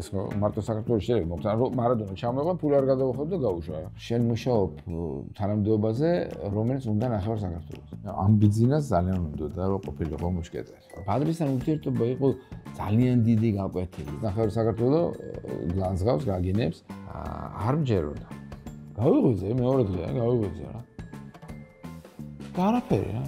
ეს მარტო საქართველოს შეიძლება მოხდეს, რომ მარადონა ჩამოიყვა, ფული არ გადაუხდა და გაუშვა. შენ მუშაობ თანამდებობაზე, რომელიც უნდა ნახევარ საქართველოს. ამ ბიზნესს ძალიან უნდა და რო ყოფილიყო მუშკეტერი. ბადრისთან ურთიერთობა იყო ძალიან დიდი გაკვეთილი. ნახევარ საქართველოს განსგავს გაგინებს, არ მჯეროდა. გავიღვიძე მეორე დღე, გავიღვიძე რა. და არაფერი რა.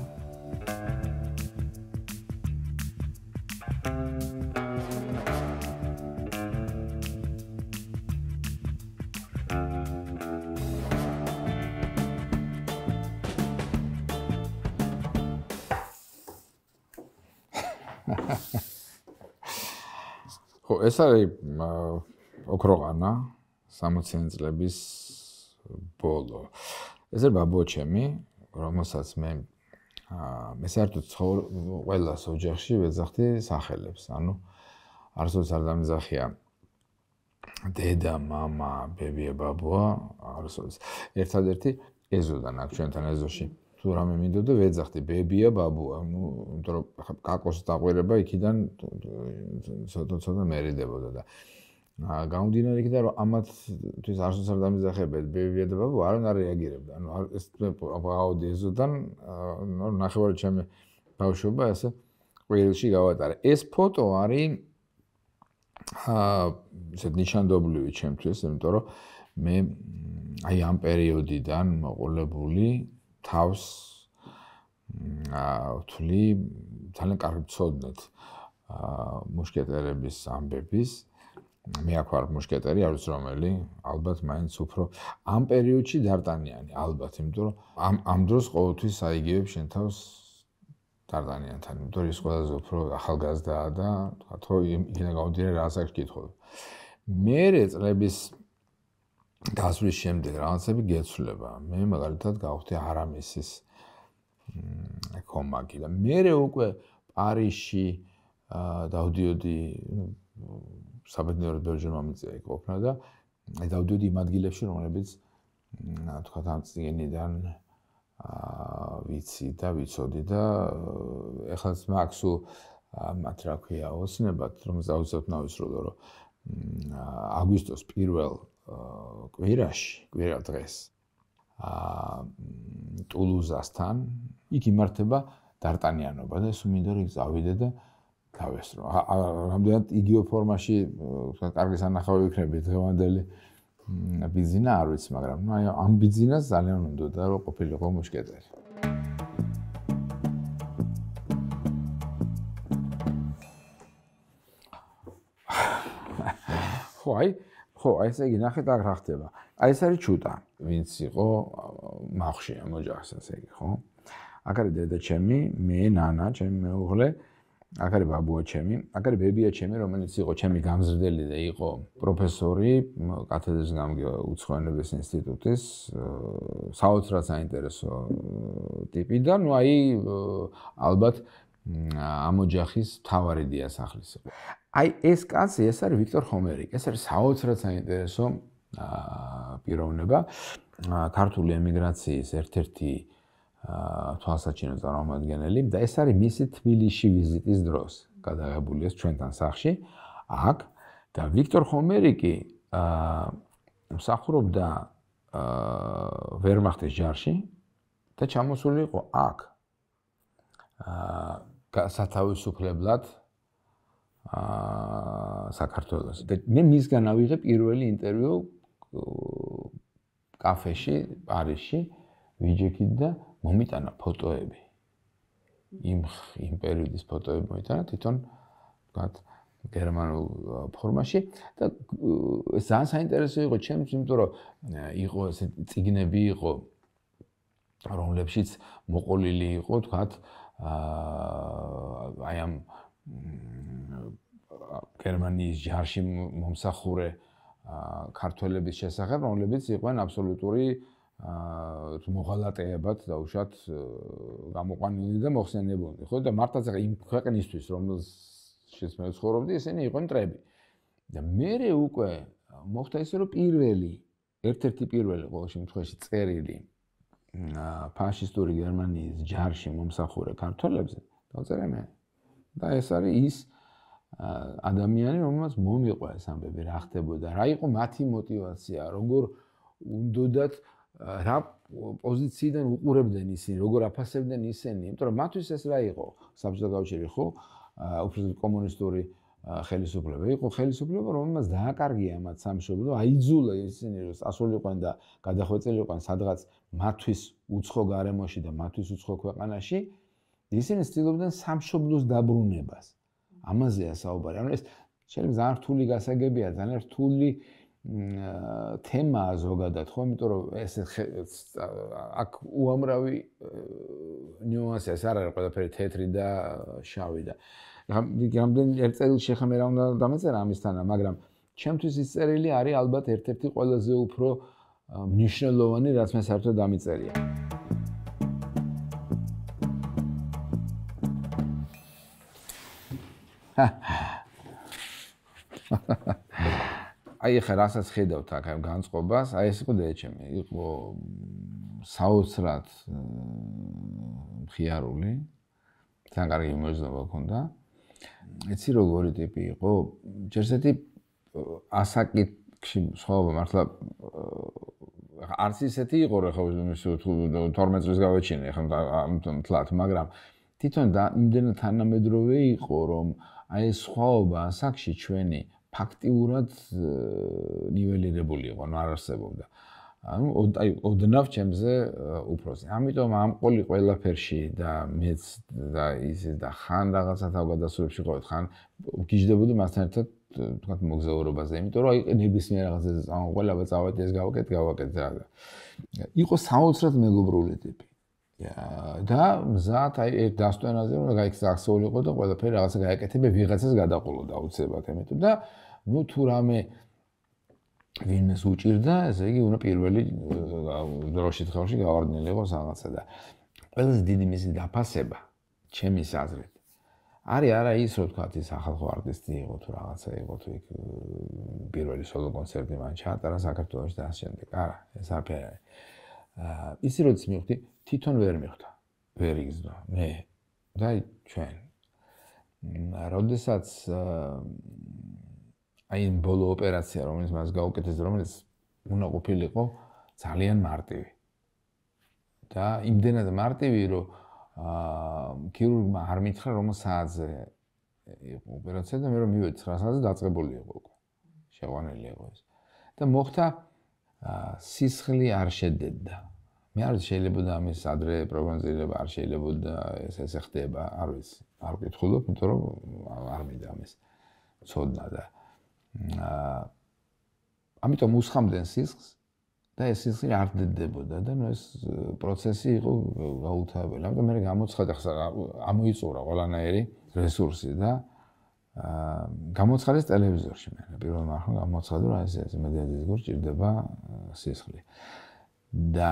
ხო, ეს არის ოქროყანა 60-იან წლების ბოლო. ეს არის ბაბოჩემი, რომელსაც მე აა მე საერთოდ ყველას ოჯახში ვეძახდი სახელებს, ანუ არასოდეს არ დამიზახია დედა, мама, ბებია, ბაბუა, არასოდეს. ერთადერთი ეზოდან აქ ჩვენთან ეზოში. აა თუ რამე მინდოდა ვეძახდი ბებია ბაბუა ну იმიტომ რომ კაკოს დაყვერება იქიდან ცოტა ცოტა მერიდებოდა და გამომდინარე იქიდან რომ ამათთვის არც არ დამიზახებდა ბებია და ბაბუა არ არეაგირებდა ანუ ეს აუდიოდან ну ნახევარი ჩემი ბავშვობა ასე ყველში გავატარე ეს ფოტო არის ა ესეთ ნიშანდობლივი ჩემთვის იმიტომ რომ მე აი ამ პერიოდიდან მოყოლებული თავს ვთვლი ძალიან კარგი ცოდნით მუშკეტერების ამბების მე აქ ვარ მუშკეტერი არის რომელი ალბათ მაინც უფრო ამ პერიოდში დარტანიანი ალბათ იმიტომ რომ ამ ამ დროს ყოველთვის აიგივებ შენ თავს დარტანიანთან იმიტომ ის ყველაზე უფრო ახალგაზრდაა და თქო იქნება გამოდინე რა საკითხი მე წლების დასვლის შემდეგ რაღაცები გეცვლება. მე მაგალითად გავხდი არამისის კომაგი და მე უკვე პარიში დავდიოდი საბედნიეროდ ბევრი რამ მიწა ეკოფნა და დავდიოდი იმ ადგილებში რომლებიც თქვა ამ წიგნიდან ვიცი და ვიცოდი და ეხლაც მაქვს უ მათ რა ქვია ოცნებათ რომ დავუძებ ნავის როლო რომ აგვისტოს პირველ კვირაში, კვირა დღეს აა ტულუზასთან იქ იმართება დარტანიანობა და ეს უმინდა რომ გავიდე და გავესრო. რამდენად იგივე ფორმაში თქვა კარგი სანახავი იქნება დღევანდელი ბიზინა არ ვიცი, მაგრამ ნუ აი ამ ბიზინას ძალიან უნდა რომ ყოფილიყო მუშკეტერი. ხო, აი ხო, აი ესე იგი, ნახეთ აქ რა ხდება. აი ეს არის ჩუტა, ვინც იყო მახში ამ ოჯახს ასე იგი, ხო? აქ არის დედა ჩემი, მე, ნანა, ჩემი მეუღლე, აქ არის ბაბუა ჩემი, აქ არის ბებია ჩემი, რომელიც იყო ჩემი გამზრდელი და იყო პროფესორი კათედრის გამგე უცხოენების ინსტიტუტის, საოცრად საინტერესო ტიპი და ნუ აი ალბათ ამ ოჯახის მთავარი დიასახლის იყო. აი ეს კაცი ეს არის ვიქტორ ჰომერი. ეს არის საოცრად საინტერესო პიროვნება. ქართული ემიგრაციის ერთ-ერთი თვალსაჩინო წარმომადგენელი და ეს არის მისი თბილისში ვიზიტის დროს გადაღებული ეს ჩვენთან სახში. აქ და ვიქტორ ჰომერი კი მსახურობდა ვერმახტის ჯარში და ჩამოსული იყო აქ. აა სათავისუფლებლად აა საქართველოს. მე მისგან ავიღე პირველი ინტერვიუ კაფეში, პარიში, ვიჯექით და მომიტანა ფოტოები. იმ იმ პერიოდის ფოტოები მომიტანა თვითონ ვთქვათ გერმანულ ფორმაში და ძალიან საინტერესო იყო ჩემს, იმიტომ რომ იყო ეს ციგნები იყო რომლებშიც მოყოლილი იყო, ვთქვათ აა აი ამ გერმანიის ჯარში მომსახურე ქართველების შესახებ, რომლებიც იყვნენ აბსოლუტური აა მოღალატეებად დაუშვათ გამოყვანილი და მოხსენებული, ხო და მართაც ახლა იმ ქვეყნისთვის, რომელშიც მე ცხოვრობდი, ისინი იყვნენ ტრები. და მეორე უკვე მოხდა ისე, რომ პირველი ერთ-ერთი პირველი ყოველ შემთხვევაში წერილი ფაშისტური გერმანიის ჯარში მომსახურე ქართველებზე დაწერე მე და ეს არის ის ადამიანი რომელსაც მომიყვა ეს ამბები რა ხდებოდა რა იყო მათი мотиваცია როგორ უნდათ რა პოზიციიდან უყურებდნენ ისინი როგორ აფასებდნენ ისინი იმიტომ რომ მათთვის ეს რა იყო საბჭოთა კავშირი ხო უფრო კომუნისტური აა ხელისუფლება იყო ხელისუფლება რომელმაც დააკარგია მათ სამშობლო აიძულა ისინი რომ სასულიყვნენ და გადახვეწილიყვნენ სადღაც მათთვის უცხო გარემოში და მათთვის უცხო ქვეყანაში ისინი ცდილობდნენ სამშობლოს დაბრუნებას ამაზეა საუბარი ანუ ეს შეიძლება ძალიან რთული გასაგებია ძალიან რთული თემა ზოგადად ხო იმიტომ რომ ეს აქ უამრავი ნიუანსია ეს არ არის ყველაფერი თეთრი და შავი და გამდენ ერთელ შეხამერა უნდა დამეწერა ამისთანა, მაგრამ ჩემთვის ის წერილი არის ალბათ ერთ-ერთი ყველაზე უფრო მნიშვნელოვანი, რაც მე საერთოდ დამეწერია. აი ახლა რასაც ხედავთ აქ ამ განწყობას, აი ეს იყო დეჩემი, იყო საოცრად მხიარული. ძალიან კარგი იმედი მქონდა. ეცი როგორი ტიპი იყო ჯერზეთი ასაკში სხვაობა მართლა არც ისეთი იყო რა ხო ის 12 წლის გავეჩინე ხო ამიტომ თლათ მაგრამ თვითონ და იმდენად თანამედროვე იყო რომ აი ეს სხვაობა ასაკში ჩვენი ფაქტიურად ნიველირებული იყო ან არ არსებობდა. აა ან აი ოდნავ ჩემზე უფროსი. ამიტომ ამ ყოლი ყველაფერში და მეც და ისე და ხან რაღაცა თავგადასულებში ყავით ხან გიждდებოდი მასთან ერთად თქვა მოგზაურობაზე. იმიტომ რომ აი ნებისმიერ რაღაცა ამ ყველაფერ წავედ ეს გავაკეთე, გავაკეთე და და იყო საოცრად მეგობრული ტიპი. და მზად აი ერთ დასტენაზე რომ გაიქცაქსეულიყო და ყველაფერი რაღაცა გაეკეთებინა, ვიღაცას გადაყოლოდა უცებად, იმიტომ და ნუ თუ რამე ვინმეს უჭირდა, ესე იგი, უნდა პირველი დროშის ხელში გავარდნილიყოს რაღაცა და ყველაზე დიდი მისი დაფასება ჩემი საზრით არის არა ის, რომ თქვა ის ახალხო არტისტი იყო თუ რაღაცა იყო თუ იქ პირველი სოლო კონცერტი მან ჩაატარა საქართველოს და ასე შემდეგ. არა, ეს არაფერი არის. აა ისე რომ მივხვდი, თვითონ ვერ მივხვდა. ვერ იგზნა მე და ჩვენ. მმ, როდესაც აა აი ბოლო ოპერაცია რომელიც მას გაუკეთეს რომელიც უნდა ყოფილიყო ძალიან მარტივი და იმდენად მარტივი რომ აა ქირურგმა არ მითხრა რომ საათზე იყო ოპერაცია და მე რომ მივედი 9 საათზე დაწყებული იყო უკვე შეყვანილი იყო ეს და მოხდა სისხლი არ შედედა მე არ შეიძლებოდა ამის ადრე პროგნოზირება არ შეიძლებოდა ეს ესე ხდება არ ვიცი არ ვკითხულობ იმიტომ რომ არ მიდა ამის ცოდნა და აა ამიტომ უსხამდნენ სისხლს და ეს სისხლი არ დდებოდა და ნუ ეს პროცესი იყო გაუთავებელი. ამიტომ მე გამოცხადა ხსა ამოიწურა ყველანაირი რესურსი და აა გამოცხადეს ტელევიზორში მე პირველ მარხო გამოცხადა რომ ეს ეს მედიადის გურ ჭირდება სისხლი. და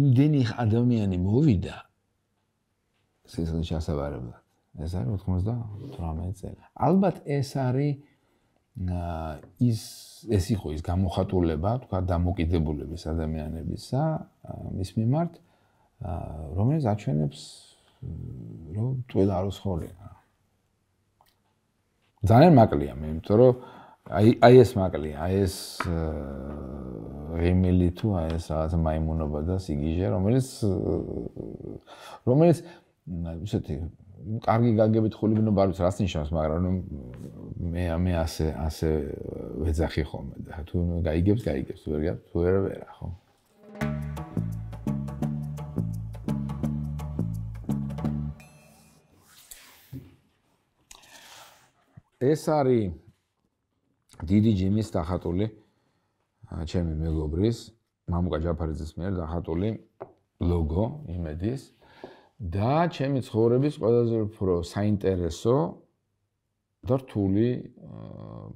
იმდენი ადამიანი მოვიდა სისხლის შესაძლებლად. ეს არის 98 წელი. ალბათ ეს არის ის ეს იყო ის გამოხატულება, თქვა დამოკიდებულების ადამიანებისა მის მიმართ, რომელიც აჩვენებს რომ ყველა არ უცხოვრია. ძალიან მაკლია მე, იმიტომ რომ აი აი ეს მაკლია, აი ეს რემილი თუ აი ეს რაღაც მაიმუნობა და სიგიჟე, რომელიც რომელიც ისეთი კარგი გაგებით ხულიბნო ბარბის რას ნიშნავს, მაგრამ ნუ მე მე ასე ასე ვეძახი ხოლმე და თუ გაიგებს, გაიგებს, ვერია, თუ ვერ ვერა ხო. ეს არის დიდი ჯიმის დახატული ჩემი მეგობრის, მამუკა ჯაფარიძის მიერ დახატული ლოგო იმედის და ჩემი ცხოვრების ყველაზე უფრო საინტერესო და რთული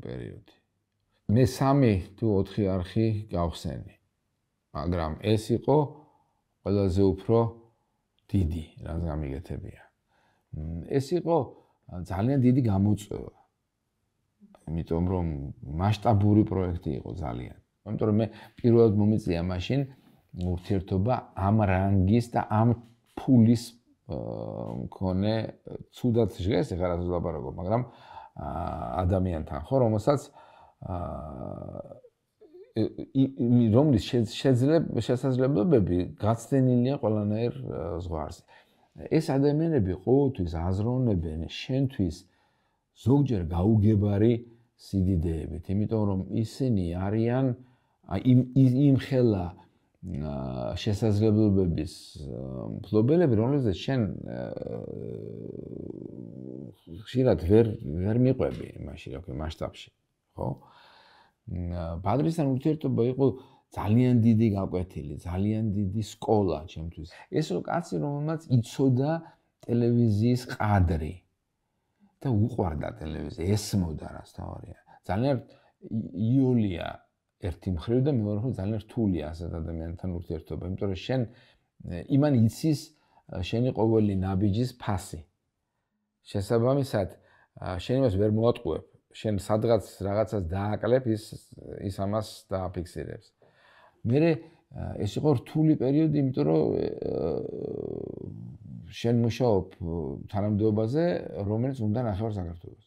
პერიოდი. მე 3 თუ 4 არხი გავხსენი. მაგრამ ეს იყო ყველაზე უფრო დიდი, რაც გამიგეთებია. ეს იყო ძალიან დიდი გამოწვევა. იმიტომ რომ მასშტაბური პროექტი იყო ძალიან. იმიტომ რომ მე პირველად მომიწია მაშინ ურთიერთობა ამ რანგის და ამ ფულის მქონე ცუდად ჟღერს, ეხლა რა ზულაპარაკო, მაგრამ ადამიანთან ხო, რომელსაც რომლის შესაძლებლობები გაცდენილია ყველანაირ ზღარზე. ეს ადამიანები ყოველთვის აზროვნებენ შენთვის ზოგჯერ გაუგებარი სიდიდეებით, იმიტომ რომ ისინი არიან აი იმ იმ ხેલા შესაძლებლობების მფლობელები, რომლებსაც შენ შეიძლება ვერ ვერ მიყვები იმაში, როგორი მასშტაბში, ხო? ბადრისთან ურთიერთობა იყო ძალიან დიდი გაკვეთილი, ძალიან დიდი სკოლა ჩემთვის. ესო კაცი, რომელმაც იცოდა ტელევიზიის ყადრი და უყვარდა ტელევიზია, ესმოდა რას თავარია. ძალიან იულია ერთი მხრივ და მეორე მხრივ ძალიან რთულია ასეთ ადამიანთან ურთიერთობა, იმიტომ რომ შენ იმან იცის შენი ყოველი ნაბიჯის ფასი. შესაბამისად, შენ იმას ვერ მოატყუებ, შენ სადღაც რაღაცას დააკლებ, ის ის ამას დააფიქსირებს. მე ეს იყო რთული პერიოდი, იმიტომ რომ შენ მუშაობ თანამდებობაზე, რომელიც უნდა ნახევარ საქართველოს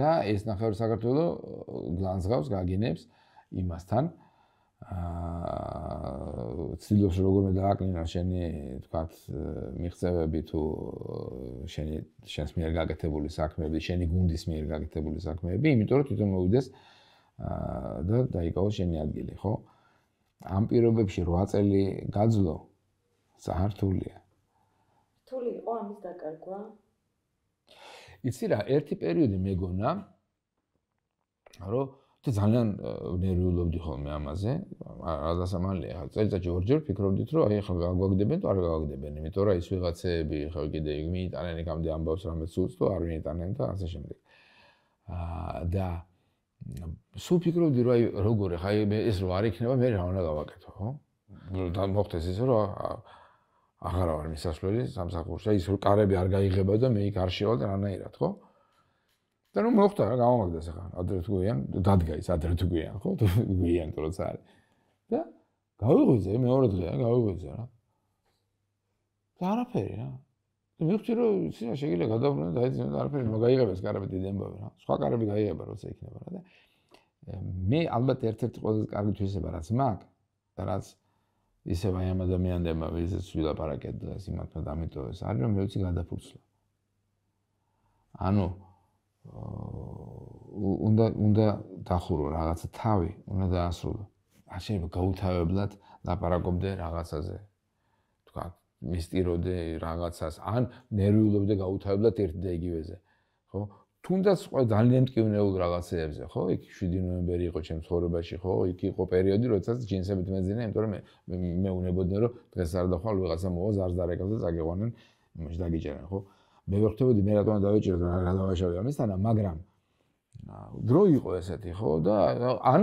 და ეს ნახევარ საქართველოს გლანძღავს გაგინებს იმასთან აა ცდილობს როგორმე დააკნინა შენი თქვათ მიღწევები თუ შენი შენს მიერ გაკეთებული საქმეები, შენი გუნდის მიერ გაკეთებული საქმეები, იმიტომ რომ თვითონ მოვიდეს აა და დაიკავო შენი ადგილი, ხო? ამ პირობებში 8 წელი გაძლო საართულია. რთული იყო ამის დაკარგვა? იცი რა, ერთი პერიოდი მეგონა რომ ძალიან ნერვიულობდი ხოლმე ამაზე. ასასამალია, წელიწადში ორჯერ ფიქრობდით, რომ აი ახლა გააგვაგდებენ თუ არ გააგვაგდებენ, იმიტომ რომ ის ვიღაცეები ხო კიდე იმ იტალიან ეგამდე ამბავს რომ ცუც თუ არ ვინიტანენ და ასე შემდეგ. აა და სულ ფიქრობდი რომ აი როგორ ხა ეს რო არ იქნება, მე რა უნდა გავაკეთო, ხო? და მოხდეს ისე რომ აღარა ვარ მისასვლელი სამსახურში და ის კარები არ გაიღება და მე იქ არ შევალ და რანაირად ხო და ნუ მოხდა რა გამომაგდა ახლა ადრე თუ გვიან დადგა ის ადრე თუ გვიან ხო გვიან როცა არის და გავიღვიძე მეორე დღეა გავიღვიძე რა და არაფერი რა მე ვფიქრობ რომ ისინი შეიძლება გადავბრუნდნენ და ისინი არაფერი მაგ აიღებს კარები დიდებავ რა სხვა კარები გაიღება როცა იქნება რა და მე ალბათ ერთ-ერთი ყველაზე კარგი თვისება რაც მაქვს და რაც ისევ აი ამ ადამიანებმა ვიზეც ვილაპარაკეთ დღეს იმათმა დამიტოვეს არ რომ მე ვიცი გადაფურცლა ანუ უნდა უნდა დახურო რაღაცა თავი უნდა დაასრულო არ შეიძლება გაუთავებლად ლაპარაკობდე რაღაცაზე თქვა მისტიროდე რაღაცას ან ნერვიულობდე გაუთავებლად ერთ და იგივეზე ხო თუნდაც ყო ძალიან მტკივნეულ რაღაცეებზე, ხო? იქ 7 ნოემბერი იყო ჩემს ხორებაში, ხო? იქ იყო პერიოდი, როდესაც ჯინსებით მეძინა, იმიტომ რომ მე უნებოდნენ რომ დღეს არ დახვალ ვიღაცა მოვა ზარზარეკავზე წაგეყვანენ, იმაში დაგიჭერენ, ხო? მე ვერ ხვდებოდი მე რატომ დავეჭერ და რა დავაშავე ამისთანა, მაგრამ დრო იყო ესეთი, ხო? და ან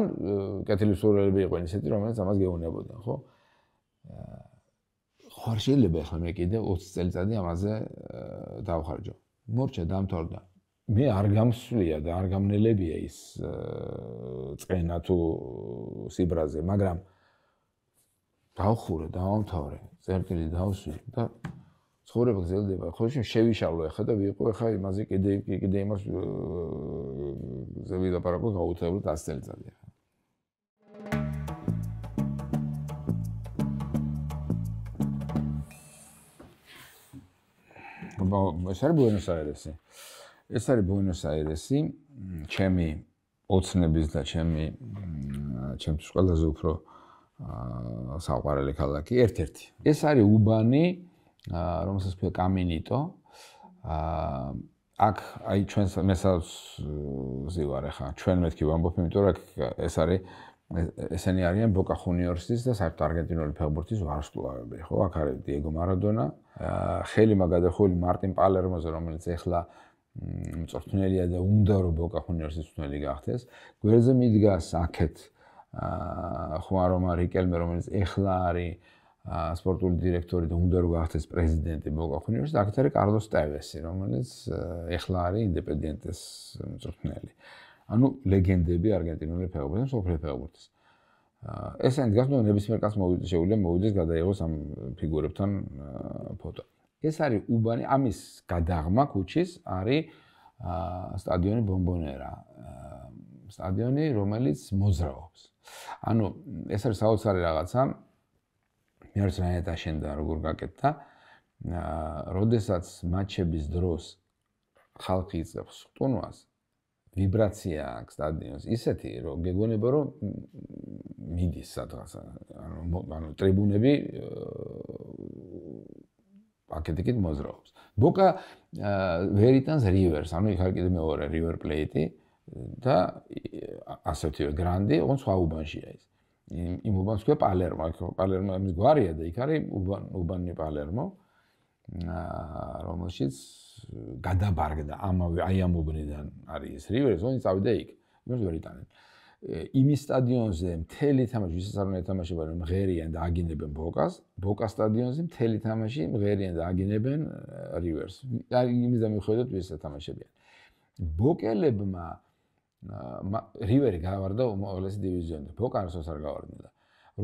კეთილის სურვილები იყვნენ ისეთი, რომელიც ამას გეუნებოდნენ, ხო? ხარ შეიძლება ახლა მე კიდე 20 წელიწადი ამაზე დავხარჯო. მორჩა დამთავრდა. მე არ გამსვლია და არ გამნელებია ის წენა თუ სიბრაზე, მაგრამ დავხურე, დავამთავრე, წერტილი დავსვი და ცხოვრება გრძელდება. ხოლმე შევიშალო ახლა და ვიყო ახლა იმაზე კიდე კიდე იმას ზევი დაპარაკო გაუწევლო 10 წელიწადია. ბა, ეს არ ბუენოს-აირესი. ეს არის ბუენოს-აირესი, ჩემი ოცნების და ჩემი ჩემთვის ყველაზე უფრო აა საყვარელი ქალაქი ერთ-ერთი. ეს არის უბანი, რომელსაც ქვია კამენიტო. აა აქ აი ჩვენს მესაც ზივარ ახლა ჩვენ მეთქი ვამბობ, იმიტომ რომ აქ ეს არის ესენი არიან ბოკა ხუნიორსის და საერთოდ არგენტინული ფეხბურთის ვარსკვლავები, ხო? აქ არის დიეგო მარადონა, ხელი მაგადახული მარტინ პალერმოზე, რომელიც ახლა მწვრთნელია და უნდა რომ ბოკა უნივერსიტეტის მწვრთნელი გახდეს. გვერდზე მიდგას აქეთ აა ხوار ომა რიკელმე რომელიც ეხლა არის აა სპორტული დირექტორი და უნდა რომ გახდეს პრეზიდენტი ბოკა უნივერსიტეტის. აქეთ არის კარლოს ტევესი, რომელიც ეხლა არის ინდეპენდენტეს მწვრთნელი. ანუ ლეგენდები არგენტინული ფეხბურთის, ოფლე ფეხბურთის. ესენ გასნო ნებისმიერ კაცს შეუძლია მოვიდეს გადაიღოს ამ ფიგურებთან ფოტო. ეს არის უბანი ამის გადაღმა ქუჩის არის სტადიონი ბომბონერა სტადიონი რომელიც მოძრაობს ანუ ეს არის საოცარი რაღაცა მე არც რაღაცა შენდა როგორ გაკეთდა როდესაც მატჩების დროს ხალხი იწევს ხტუნვას ვიბრაცია აქვს სტადიონს ისეთი რომ გეგონება რომ მიდის სადღაც ანუ ანუ ტრიბუნები პაკეტიკით მოძრაობს. ბოკა ვერიტანს რივერს, ანუ იქ არის კიდე მეორე რივერ პლეიტი და ასეთივე გრანდი, ოღონდ სხვა უბანშია ის. იმ უბანს ქვია პალერმო, აქ პალერმო ამის გვარია და იქ არის უბან უბანი პალერმო. რომელშიც გადაბარგდა ამავე აი ამ უბნიდან არის ეს რივერს, ოღონდ წავიდა იქ. იმას ვერიტანს. იმის სტადიონზე მთელი თამაში ვისაც არ უნდა ეთამაშება რომ ღერიან და აგინებენ ბოკას ბოკა სტადიონზე მთელი თამაში ღერიან და აგინებენ რივერს აი იმის და მიხედოთ ვისაც ეთამაშებიან ბოკელებმა რივერი გავარდა უმოკლესი დივიზიონში ბოკა არასოდეს არ გავარდნილა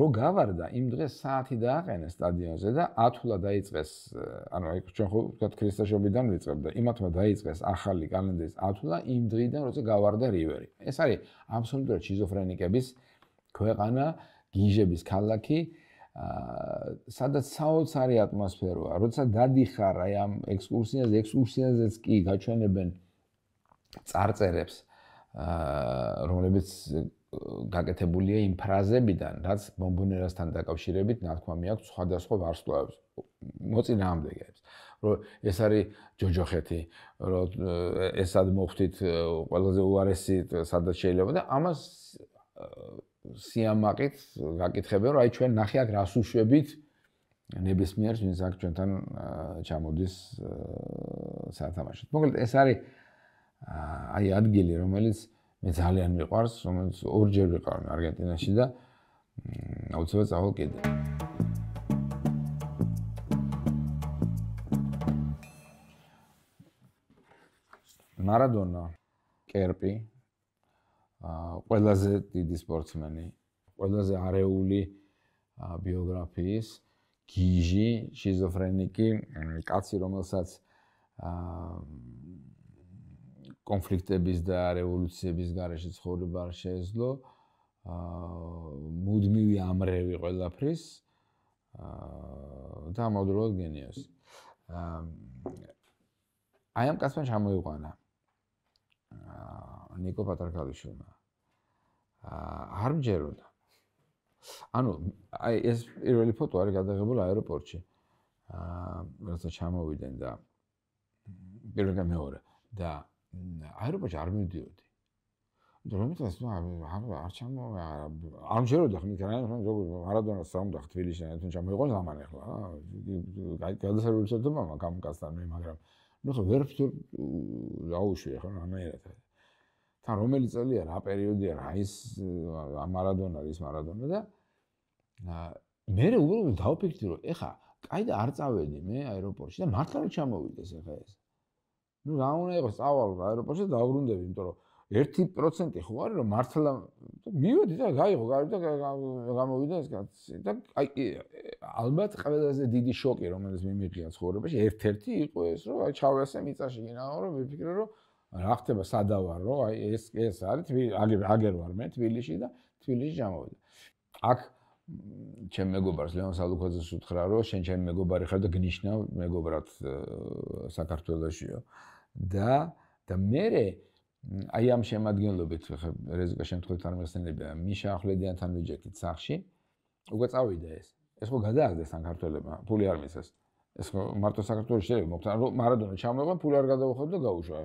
რო გავარდა იმ დღეს საათი დააყენა სტადიონზე და ათულა დაიწეს ანუ აი ჩვენ ხო ვთქვათ ქრისტიანობიდან ვიწყებდა იმათმა დაიწეს ახალი კალენდრის ათულა იმ დღიდან როცა გავარდა რივერი ეს არის აბსოლუტურად შიზოფრენიკების ქვეყანა გიჟების ქალაქი სადაც საოცარი ატმოსფეროა როცა დადიხარ აი ამ ექსკურსიაზე ექსკურსიაზეც კი გაჩვენებენ წარწერებს რომლებიც გაკეთებულია იმ ფრაზებიდან, რაც ბომბონერასთან დაკავშირებით ნათქვამი აქვს სხვადასხვა ვარსკვლავებს, მოწინააღმდეგეებს, რომ ეს არის ჯოჯოხეთი, რომ ესად მოხვით ყველაზე უარესი სადაც შეიძლება და ამას სიამაყით გაკითხებენ, რომ აი ჩვენ ნახე აქ რას უშვებით ნებისმიერს, ვინც აქ ჩვენთან ჩამოდის სათამაშოდ. მოკლედ ეს არის აი ადგილი, რომელიც მე ძალიან მიყვარს, რომელიც ორჯერ ვიყავ არგენტინაში და აუცილებლად წავალ კიდე. მარადონა, კერპი, აა ყველაზე დიდი სპორტსმენი, ყველაზე არეული ბიოგრაფიის გიჟი, შიზოფრენიკი, კაცი, რომელსაც აა კონფლიქტების და რევოლუციების გარეშე ცხოვრება არ შეეძლო აა მუდმივი ამრევი ყველაფრის აა და ამავდროულად გენიოსი აა აი ამ კაცმან ჩამოიყვანა აა ნიკო პატარქალიშვილმა აა არ მჯეროდა ანუ აი ეს პირველი ფოტო არის გადაღებული აეროპორტში აა როცა ჩამოვიდნენ და პირველი და მეორე და აეროპორტში არ მივდიოდი. რომელიც ასე არ ჩამო ამჯეროდა ხმი განა როგორ არადონას სამდა თბილისში ან თუნჩა მეყვა ამან ახლა გადასარულებს და მამა გამკასთან მე მაგრამ ნუ ხო ვერ ფიქრ აუშვი ახლა ამერათა თან რომელი წელია რა პერიოდია რა ის მარადონა ის მარადონა და მე უბრალოდ დავფიქრე რომ ეხა კაი და არ წავედი მე აეროპორტში და მართლა რა ჩამოვიდეს ეხა ეს ну რა უნდა იყოს სწავალ აეროპორტში დაუბრუნდები იმიტომ რომ 1% ხო არის რომ მართლა მივედი და გაიღო გარდა და გამოვიდა ეს კაცი და აი ალბათ ყველაზე დიდი შოკი რომელიც მიმიღია ცხოვრებაში ერთ-ერთი იყო ეს რომ აი ჩავასე მიწაში გინაო რომ ვიფიქრე რომ რა ხდება სადავარ რომ აი ეს ეს არის აგერ აგერ ვარ მე თბილისში და თბილისში ჩამოვიდა აქ ჩემ მეგობარს ლეონ სალუკაძეს უთხრა რომ შენ ჩემი მეგობარი ხარ და გნიშნავ მეგობრად საქართველოსიო აა და და მე აი ამ შემადგენლობით ხე რეზიკა შემთხვევით არ მასწინებია მიშა ახლედიან თან ვიჯექით სახში უკვე წავიდა ეს ეს ხო გადააგდეს სამართველებმა ფული არ მისცეს ეს ხო მარტო საქართველოს შეიძლება მოხდეს რომ მარადონა ჩამოვა ფული არ გადავხვდა და გაუშვა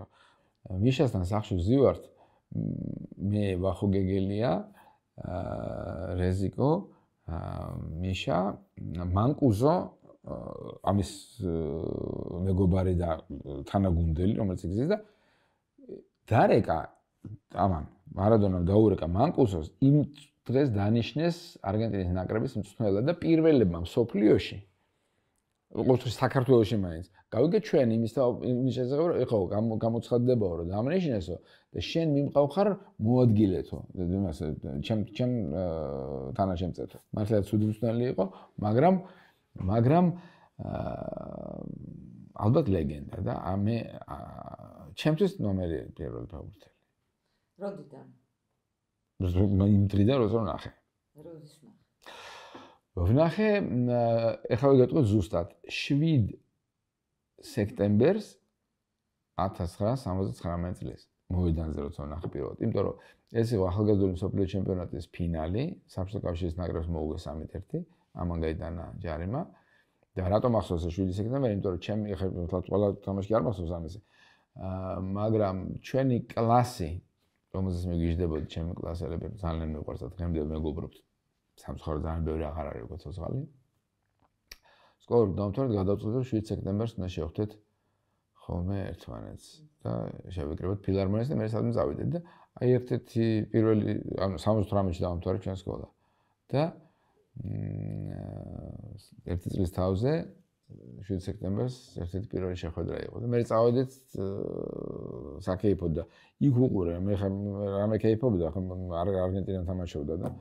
მიშასთან სახში ვზივართ მე ვახო გეგელია რეზიკო მიშა მანკუზო ამის მეგობარი და თანაგუნდელი რომელიც იგზის და დარეკა ამან მარადონამ დაურეკა მანკუსოს იმ დღეს დანიშნეს არგენტინის ნაკრების მწვრთნელად და პირველებმა მსოფლიოში როგორც საქართველოსში მაინც გავიგე ჩვენ იმის იმის შესახებ რომ ეხო გამოცხადდებაო რომ დამნიშნესო და შენ მიმყავხარ მოადგილეთო იმას ჩემ ჩემ თანაშემწეთო მართლა ცუდი მწვრთნელი იყო მაგრამ მაგრამ ალბათ ლეგენდა და ამე ჩემთვის ნომერი პირველი ფაურთელი. როდიდან? მაინც მიდრიდა როცა ნახე. როდის ნახე? ვნახე ეხლა ვიგეთყვით ზუსტად 7 სექტემბერს 1979 წელს. მოედანზე როცა ნახე პირველად, იმიტომ რომ ეს იყო ახალგაზრდული მსოფლიო ჩემპიონატის ფინალი, საფრანგეთის ნაკრებს მოუგე 3:1. ამანგაიდანა ჯარიმა და რატომ ახსოვს ეს შვილის ეკდება იმიტომ რომ ჩემი ხელთ ყველა თამაში არ მახსოვს ამაზე აა მაგრამ ჩვენი კლასი რომელზეც მეგიჟდებოდი ჩემი კლასელები ძალიან მეყვარს და დღემდე მეგობრობთ სამცხორა ძალიან ბევრი აღარ არის როგორც ოცხალი სკოლა დავთვალეთ გადავწყვიტე 7 სექტემბერს უნდა შევხვდეთ ხოლმე ერთმანეთს და შევეკრებოთ ფილარმონიას და მე სადმე წავიდეთ და აი ერთ-ერთი პირველი ანუ 78-ში დავთვალეთ ჩვენ სკოლა და ერთი წლის თავზე 7 სექტემბერს ერთ-ერთი პირველი შეხვედრა იყო და მე წავედით საკეიფოდ და იქ უყურე მე რამე кайფობდა ხო არ არგენტინა თამაშობდა და